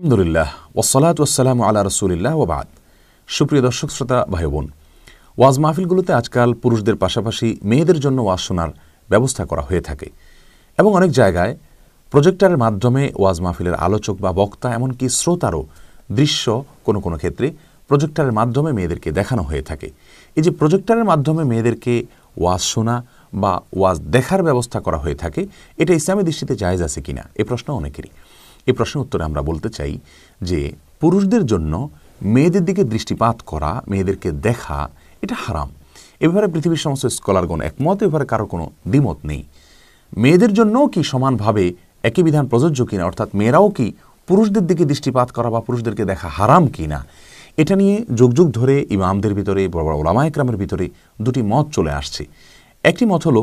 আলহামদুলিল্লাহ ওসলাত ওসালাম আল্লাহ রসুলিল্লাহ ওবাদ সুপ্রিয় দর্শক শ্রোতা ভাই বোন ওয়াজ মাহফিলগুলোতে আজকাল পুরুষদের পাশাপাশি মেয়েদের জন্য ওয়াজ শোনার ব্যবস্থা করা হয়ে থাকে এবং অনেক জায়গায় প্রজেক্টারের মাধ্যমে ওয়াজ মাহফিলের আলোচক বা বক্তা এমনকি শ্রোতারও দৃশ্য কোনো কোনো ক্ষেত্রে প্রজেক্টারের মাধ্যমে মেয়েদেরকে দেখানো হয়ে থাকে এই যে প্রজেক্টারের মাধ্যমে মেয়েদেরকে ওয়াজ শোনা বা ওয়াজ দেখার ব্যবস্থা করা হয়ে থাকে এটা ইসলামী দৃষ্টিতে জায়জ আছে কিনা এ প্রশ্ন অনেকেরই এই প্রশ্নের উত্তরে আমরা বলতে চাই যে পুরুষদের জন্য মেয়েদের দিকে দৃষ্টিপাত করা মেয়েদেরকে দেখা এটা হারাম এ ব্যাপারে পৃথিবীর সমস্ত স্কলারগণ একমত এ ব্যাপারে কারোর কোনো দ্বিমত নেই মেয়েদের জন্যও কি সমানভাবে একই বিধান প্রযোজ্য কিনা অর্থাৎ মেয়েরাও কি পুরুষদের দিকে দৃষ্টিপাত করা বা পুরুষদেরকে দেখা হারাম কি না এটা নিয়ে যুগ যুগ ধরে ইমামদের ভিতরে বড় বড় ওলামায়করামের ভিতরে দুটি মত চলে আসছে একটি মত হলো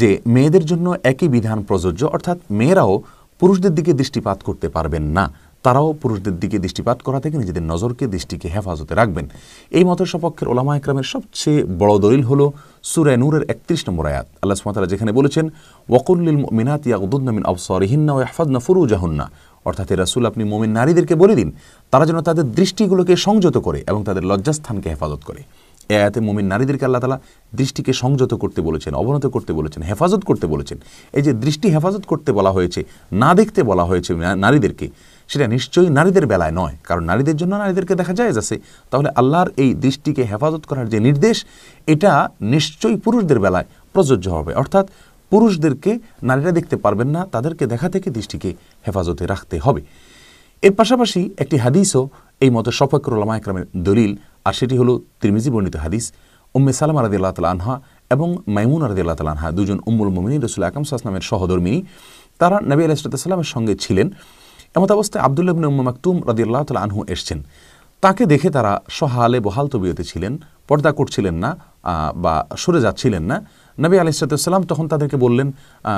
যে মেয়েদের জন্য একই বিধান প্রযোজ্য অর্থাৎ মেয়েরাও পুরুষদের দিকে দৃষ্টিপাত করতে পারবেন না তারাও পুরুষদের দিকে দৃষ্টিপাত করা থেকে নিজেদের নজরকে দৃষ্টিকে হেফাজতে রাখবেন এই মতের সপক্ষের ওলামা একরামের সবচেয়ে বড় দলিল হল সুরে নূরের একত্রিশ নম্বর আয়াত আল্লাহ সুমাতারা যেখানে বলেছেন ওয়াকুল্লিল মিনাত ইয়াকুদ্দিন হিন্না ও হেফাজনা ফুরুজাহুন্না অর্থাৎ এ রাসুল আপনি মোমিন নারীদেরকে বলে দিন তারা যেন তাদের দৃষ্টিগুলোকে সংযত করে এবং তাদের লজ্জাস্থানকে হেফাজত করে এতে আয়াতে মোমিন নারীদেরকে আল্লাহ তালা দৃষ্টিকে সংযত করতে বলেছেন অবনত করতে বলেছেন হেফাজত করতে বলেছেন এই যে দৃষ্টি হেফাজত করতে বলা হয়েছে না দেখতে বলা হয়েছে নারীদেরকে সেটা নিশ্চয়ই নারীদের বেলায় নয় কারণ নারীদের জন্য নারীদেরকে দেখা যায় আছে তাহলে আল্লাহর এই দৃষ্টিকে হেফাজত করার যে নির্দেশ এটা নিশ্চয়ই পুরুষদের বেলায় প্রযোজ্য হবে অর্থাৎ পুরুষদেরকে নারীরা দেখতে পারবেন না তাদেরকে দেখা থেকে দৃষ্টিকে হেফাজতে রাখতে হবে এর পাশাপাশি একটি হাদিসও এই মতো সফাকরুল একরামের দলিল আর সেটি হলো তিরমিজি বর্ণিত হাদিস উম্মে সালাম আলাদি আল্লাহ তাল আনহা এবং মাইমুন আলাদি আল্লাহ তাল আনহা দুজন উম্মুল মোমিনী রসুল আকাম সাসলামের সহধর্মিনী তারা নবী আলাইসালামের সঙ্গে ছিলেন এমত অবস্থায় আবদুল্লাহ উম উম্মা মাকতুম রাদি আল্লাহ তাল আনহু এসছেন তাকে দেখে তারা সহালে বহাল তবিয়তে ছিলেন পর্দা করছিলেন না বা সরে যাচ্ছিলেন না নবী আলাইসালাম তখন তাদেরকে বললেন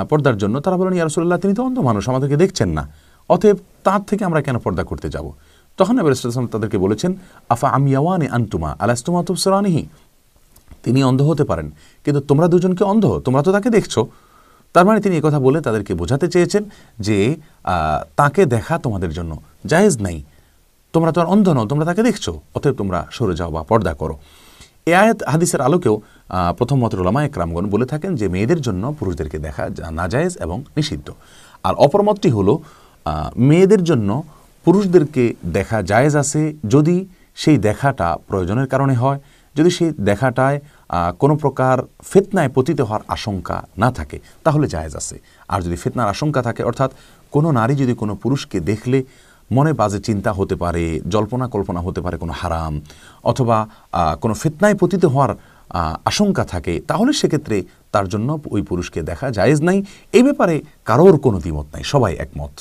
পর্দার জন্য তারা বললেন ইয়ারসুল্লাহ তিনি তো অন্ধ মানুষ আমাদেরকে দেখছেন না অতএব তার থেকে আমরা কেন পর্দা করতে যাব তখন নবী ইসলাম তাদেরকে বলেছেন আফা আমিয়াওয়ানে আন্তুমা আলাস্তুমা তুফসরানিহি তিনি অন্ধ হতে পারেন কিন্তু তোমরা দুজনকে অন্ধ তোমরা তো তাকে দেখছো তার মানে তিনি কথা বলে তাদেরকে বোঝাতে চেয়েছেন যে তাকে দেখা তোমাদের জন্য জায়েজ নাই তোমরা তো আর অন্ধ নও তোমরা তাকে দেখছো অতএব তোমরা সরে যাও বা পর্দা করো এ আয়াত হাদিসের আলোকেও প্রথম মত মতরুলামা একরামগণ বলে থাকেন যে মেয়েদের জন্য পুরুষদেরকে দেখা না জায়েজ এবং নিষিদ্ধ আর অপর মতটি হলো মেয়েদের জন্য পুরুষদেরকে দেখা জায়েজ আছে যদি সেই দেখাটা প্রয়োজনের কারণে হয় যদি সেই দেখাটায় কোনো প্রকার ফেতনায় পতিত হওয়ার আশঙ্কা না থাকে তাহলে জায়েজ আছে আর যদি ফেতনার আশঙ্কা থাকে অর্থাৎ কোনো নারী যদি কোনো পুরুষকে দেখলে মনে বাজে চিন্তা হতে পারে জল্পনা কল্পনা হতে পারে কোনো হারাম অথবা কোনো ফেতনায় পতিত হওয়ার আশঙ্কা থাকে তাহলে সেক্ষেত্রে তার জন্য ওই পুরুষকে দেখা জায়েজ নাই এই ব্যাপারে কারোর কোনো দ্বিমত নাই সবাই একমত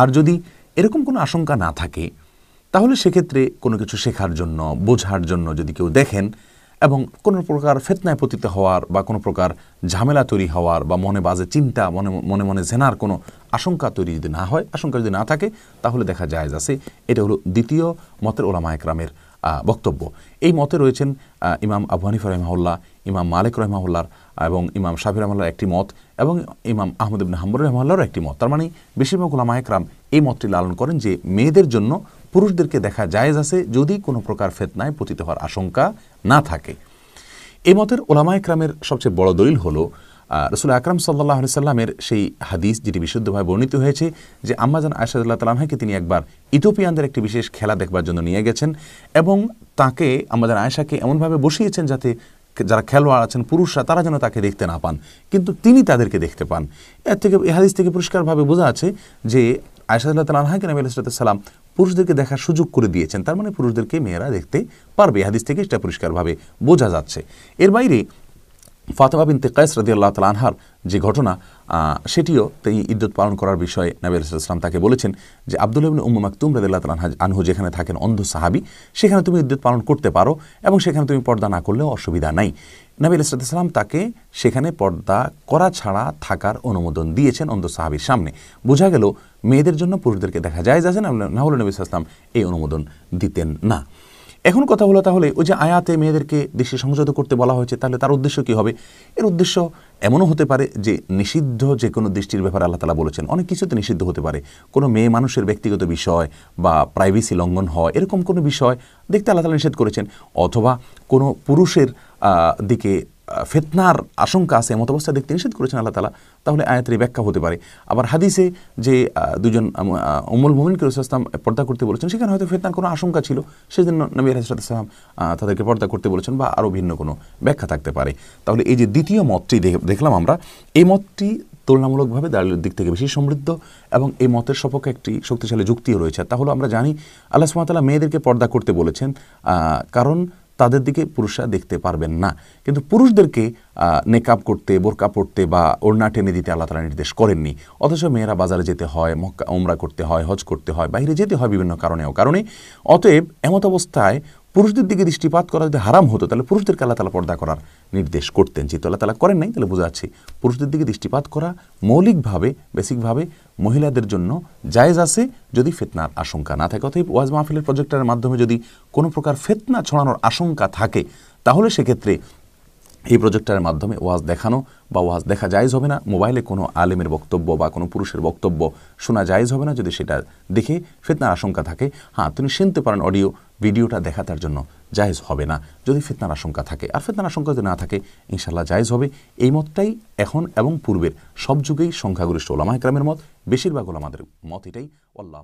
আর যদি এরকম কোনো আশঙ্কা না থাকে তাহলে সেক্ষেত্রে কোনো কিছু শেখার জন্য বোঝার জন্য যদি কেউ দেখেন এবং কোনো প্রকার ফেতনায় পতিত হওয়ার বা কোনো প্রকার ঝামেলা তৈরি হওয়ার বা মনে বাজে চিন্তা মনে মনে মনে জেনার কোনো আশঙ্কা তৈরি যদি না হয় আশঙ্কা যদি না থাকে তাহলে দেখা যায় যাচ্ছে এটা হলো দ্বিতীয় মতের ওলামা একরামের বক্তব্য এই মতে রয়েছেন ইমাম আবু রহমাউল্লাহ ইমাম মালিক রহমাউল্লাহর এবং ইমাম শাফি রহমাল্লার একটি মত এবং ইমাম আহমদ ইবিন হাম্বর রহমাল্লাহর একটি মত তার মানে বেশিরভাগ ওলামা একরাম এই মতটি লালন করেন যে মেয়েদের জন্য পুরুষদেরকে দেখা জায়েজ আছে যদি কোনো প্রকার ফেতনায় পতিত হওয়ার আশঙ্কা না থাকে এ মতের ওলামা একরামের সবচেয়ে বড় দলিল হলো রসুল আকরম সাল্লাহ সাল্লামের সেই হাদিস যেটি বিশুদ্ধভাবে বর্ণিত হয়েছে যে আম্মাজান আয়সাদুল্লাহ তালাহাকে তিনি একবার ইথোপিয়ানদের একটি বিশেষ খেলা দেখবার জন্য নিয়ে গেছেন এবং তাকে আমাদের আয়েশাকে এমনভাবে বসিয়েছেন যাতে যারা খেলোয়াড় আছেন পুরুষরা তারা যেন তাকে দেখতে না পান কিন্তু তিনি তাদেরকে দেখতে পান এর থেকে এ হাদিস থেকে পরিষ্কারভাবে বোঝা আছে যে আয়সাদুল্লাহ তালাহাকে নবী আলাইসালাম পুরুষদেরকে দেখার সুযোগ করে দিয়েছেন তার মানে পুরুষদেরকে মেয়েরা দেখতে পারবে হাদিস থেকে সেটা পরিষ্কারভাবে বোঝা যাচ্ছে এর বাইরে ফাতেমা বিন কায়েস রাদি আল্লাহ তাল আনহার যে ঘটনা সেটিও তিনি ইদ্যুৎ পালন করার বিষয়ে নাবি আলু ইসলাম তাকে বলেছেন যে আবদুল ইবিন উম মাকতুম রদি আল্লাহ তাল আনহু যেখানে থাকেন অন্ধ সাহাবি সেখানে তুমি ইদ্যুৎ পালন করতে পারো এবং সেখানে তুমি পর্দা না করলেও অসুবিধা নাই নবী ইসলাম তাকে সেখানে পর্দা করা ছাড়া থাকার অনুমোদন দিয়েছেন অন্ধ সাহাবির সামনে বোঝা গেল মেয়েদের জন্য পুরুষদেরকে দেখা যায় যাচ্ছে না হলে নবী ইসলাম এই অনুমোদন দিতেন না এখন কথা হলো তাহলে ওই যে আয়াতে মেয়েদেরকে দেশে সংযত করতে বলা হয়েছে তাহলে তার উদ্দেশ্য কি হবে এর উদ্দেশ্য এমনও হতে পারে যে নিষিদ্ধ যে কোনো দৃষ্টির ব্যাপারে আল্লাহ তালা বলেছেন অনেক কিছুতে নিষিদ্ধ হতে পারে কোনো মেয়ে মানুষের ব্যক্তিগত বিষয় বা প্রাইভেসি লঙ্ঘন হয় এরকম কোনো বিষয় দেখতে আল্লাহ তালা নিষেধ করেছেন অথবা কোনো পুরুষের দিকে ফেতনার আশঙ্কা আছে এমত অবস্থা দেখতে নিষেধ করেছেন আল্লাহ তালা তাহলে আয়াতের ব্যাখ্যা হতে পারে আবার হাদিসে যে দুজন অমল মোমিনকে রসুলাম পর্দা করতে বলেছেন সেখানে হয়তো ফেতনার কোনো আশঙ্কা ছিল সেজন্য নবী আলাইসালাম তাদেরকে পর্দা করতে বলেছেন বা আরও ভিন্ন কোনো ব্যাখ্যা থাকতে পারে তাহলে এই যে দ্বিতীয় মতটি দেখলাম আমরা এই মতটি তুলনামূলকভাবে দালিলের দিক থেকে বেশি সমৃদ্ধ এবং এই মতের সপক্ষে একটি শক্তিশালী যুক্তিও রয়েছে তাহলে আমরা জানি আল্লাহ সুমাতালা মেয়েদেরকে পর্দা করতে বলেছেন কারণ তাদের দিকে পুরুষরা দেখতে পারবেন না কিন্তু পুরুষদেরকে নেকআপ করতে বোরকা পড়তে বা ওড়না টেনে দিতে আল্লাহ তালা নির্দেশ করেননি অথচ মেয়েরা বাজারে যেতে হয় মক্কা ওমরা করতে হয় হজ করতে হয় বাইরে যেতে হয় বিভিন্ন কারণে ও কারণে অতএব এমত অবস্থায় পুরুষদের দিকে দৃষ্টিপাত করা যদি হারাম হতো তাহলে পুরুষদেরকে আল্লাহ তালা পর্দা করার নির্দেশ করতেন যেহেতু আল্লাহ তালা করেন নাই তাহলে বোঝা যাচ্ছে পুরুষদের দিকে দৃষ্টিপাত করা মৌলিকভাবে বেসিকভাবে মহিলাদের জন্য জায়েজ আছে যদি ফেতনার আশঙ্কা না থাকে অতএব ওয়াজ মাহফিলের প্রজেক্টারের মাধ্যমে যদি কোনো প্রকার ফেতনা ছড়ানোর আশঙ্কা থাকে তাহলে সেক্ষেত্রে এই প্রজেক্টারের মাধ্যমে ওয়াজ দেখানো বা ওয়াজ দেখা জায়জ হবে না মোবাইলে কোনো আলেমের বক্তব্য বা কোনো পুরুষের বক্তব্য শোনা জায়জ হবে না যদি সেটা দেখে ফেতনার আশঙ্কা থাকে হ্যাঁ তিনি শুনতে পারেন অডিও ভিডিওটা দেখা তার জন্য জায়েজ হবে না যদি ফেতনার আশঙ্কা থাকে আর ফেতনার আশঙ্কা যদি না থাকে ইনশাল্লাহ জায়েজ হবে এই মতটাই এখন এবং পূর্বের সব যুগেই সংখ্যাগরিষ্ঠ ওলামা একরামের মত বেশিরভাগ ওলামাদের মত এটাই আল্লাহ